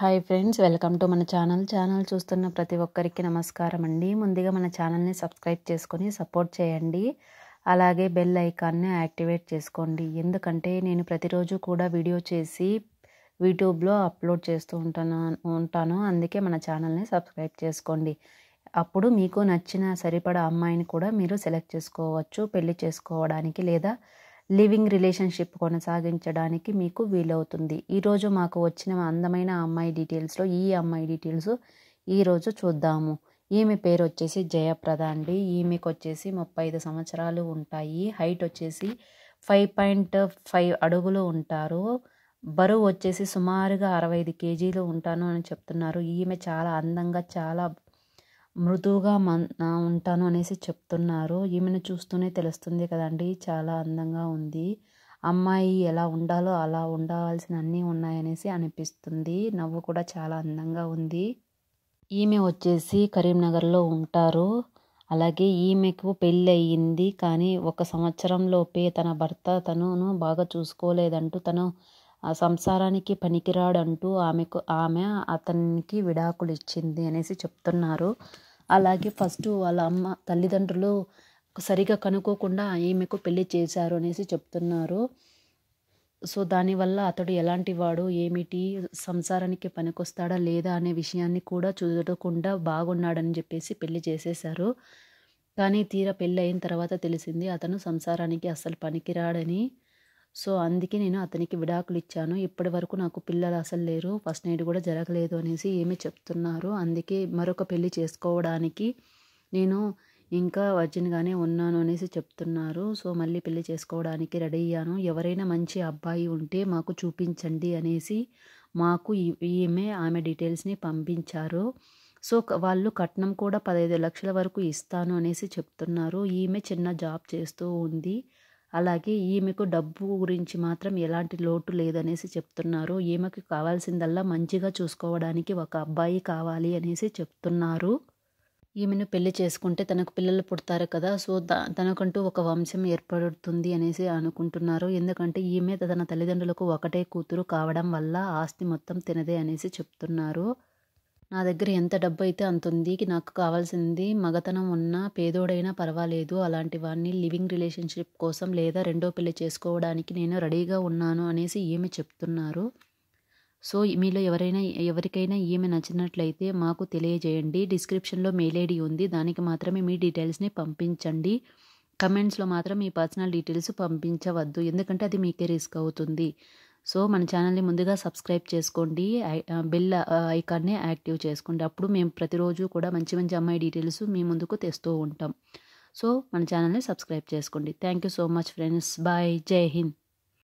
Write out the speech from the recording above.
hi friends welcome to మన channel channel చూస్తున్న ప్రతి ఒక్కరికి నమస్కారం అండి ముందుగా మన ఛానల్ని సబ్స్క్రైబ్ చేసుకొని సపోర్ట్ చేయండి అలాగే బెల్ ఐకాన్ని యాక్టివేట్ చేసుకోండి ఎందుకంటే నేను ప్రతిరోజు కూడా వీడియో చేసి యూట్యూబ్లో అప్లోడ్ చేస్తూ ఉంటాను ఉంటాను అందుకే మన ఛానల్ని సబ్స్క్రైబ్ చేసుకోండి అప్పుడు మీకు నచ్చిన సరిపడా అమ్మాయిని కూడా మీరు సెలెక్ట్ చేసుకోవచ్చు పెళ్లి చేసుకోవడానికి లేదా లివింగ్ రిలేషన్షిప్ కొనసాగించడానికి మీకు వీలవుతుంది ఈరోజు మాకు వచ్చిన అందమైన అమ్మాయి డీటెయిల్స్లో ఈ అమ్మాయి డీటెయిల్స్ ఈరోజు చూద్దాము ఈమె పేరు వచ్చేసి జయప్రద అండి ఈమెకు వచ్చేసి ముప్పై ఐదు సంవత్సరాలు ఉంటాయి హైట్ వచ్చేసి ఫైవ్ పాయింట్ ఫైవ్ అడుగులు ఉంటారు బరువు వచ్చేసి సుమారుగా అరవై ఐదు కేజీలు ఉంటాను అని చెప్తున్నారు ఈమె చాలా అందంగా చాలా మృదువుగా ఉంటాను అనేసి చెప్తున్నారు ఈమెను చూస్తూనే తెలుస్తుంది కదండి చాలా అందంగా ఉంది అమ్మాయి ఎలా ఉండాలో అలా ఉండవలసిన అన్నీ ఉన్నాయనేసి అనిపిస్తుంది నవ్వు కూడా చాలా అందంగా ఉంది ఈమె వచ్చేసి కరీంనగర్లో ఉంటారు అలాగే ఈమెకు పెళ్ళి అయ్యింది కానీ ఒక సంవత్సరంలోపే తన భర్త తనను బాగా చూసుకోలేదంటూ తను సంసారానికి పనికిరాడంటూ ఆమెకు ఆమె అతనికి విడాకులు ఇచ్చింది అనేసి చెప్తున్నారు అలాగే ఫస్ట్ వాళ్ళ అమ్మ తల్లిదండ్రులు సరిగా కనుక్కోకుండా ఈమెకు పెళ్లి చేశారు అనేసి చెప్తున్నారు సో దానివల్ల అతడు ఎలాంటి వాడు ఏమిటి సంసారానికి పనికొస్తాడా లేదా అనే విషయాన్ని కూడా చూడకుండా బాగున్నాడని చెప్పేసి పెళ్లి చేసేశారు కానీ తీరా పెళ్ళి అయిన తర్వాత తెలిసింది అతను సంసారానికి అస్సలు పనికిరాడని సో అందుకే నేను అతనికి విడాకులు ఇచ్చాను ఇప్పటి వరకు నాకు పిల్లలు అసలు లేరు ఫస్ట్ నైట్ కూడా జరగలేదు అనేసి ఏమి చెప్తున్నారు అందుకే మరొక పెళ్లి చేసుకోవడానికి నేను ఇంకా వర్జిన్గానే ఉన్నాను అనేసి చెప్తున్నారు సో మళ్ళీ పెళ్లి చేసుకోవడానికి రెడీ అయ్యాను ఎవరైనా మంచి అబ్బాయి ఉంటే మాకు చూపించండి అనేసి మాకు ఈమె ఆమె డీటెయిల్స్ని పంపించారు సో వాళ్ళు కట్నం కూడా పదహైదు లక్షల వరకు ఇస్తాను అనేసి చెప్తున్నారు ఈమె చిన్న జాబ్ చేస్తూ ఉంది అలాగే ఈమెకు డబ్బు గురించి మాత్రం ఎలాంటి లోటు లేదనేసి చెప్తున్నారు ఈమెకు కావాల్సిందల్లా మంచిగా చూసుకోవడానికి ఒక అబ్బాయి కావాలి అనేసి చెప్తున్నారు ఈమెను పెళ్లి చేసుకుంటే తనకు పిల్లలు పుడతారు కదా సో తనకంటూ ఒక వంశం ఏర్పడుతుంది అనేసి అనుకుంటున్నారు ఎందుకంటే ఈమె తన తల్లిదండ్రులకు ఒకటే కూతురు కావడం వల్ల ఆస్తి మొత్తం తినదే అనేసి చెప్తున్నారు నా దగ్గర ఎంత డబ్బు అయితే అంత ఉంది నాకు కావాల్సింది మగతనం ఉన్న పేదోడైనా పర్వాలేదు అలాంటి వాడిని లివింగ్ రిలేషన్షిప్ కోసం లేదా రెండో పెళ్లి చేసుకోవడానికి నేను రెడీగా ఉన్నాను అనేసి ఈమె చెప్తున్నారు సో మీలో ఎవరైనా ఎవరికైనా ఈమె నచ్చినట్లయితే మాకు తెలియజేయండి డిస్క్రిప్షన్లో మెయిల్ ఐడి ఉంది దానికి మాత్రమే మీ డీటెయిల్స్ని పంపించండి కమెంట్స్లో మాత్రం మీ పర్సనల్ డీటెయిల్స్ పంపించవద్దు ఎందుకంటే అది మీకే రిస్క్ అవుతుంది సో మన ఛానల్ని ముందుగా సబ్స్క్రైబ్ చేసుకోండి బెల్ ఐకాన్ని యాక్టివ్ చేసుకోండి అప్పుడు మేము ప్రతిరోజు కూడా మంచి మంచి అమ్మాయి డీటెయిల్స్ మీ ముందుకు తెస్తూ ఉంటాం సో మన ఛానల్ని సబ్స్క్రైబ్ చేసుకోండి thank you so much friends bye జై హింద్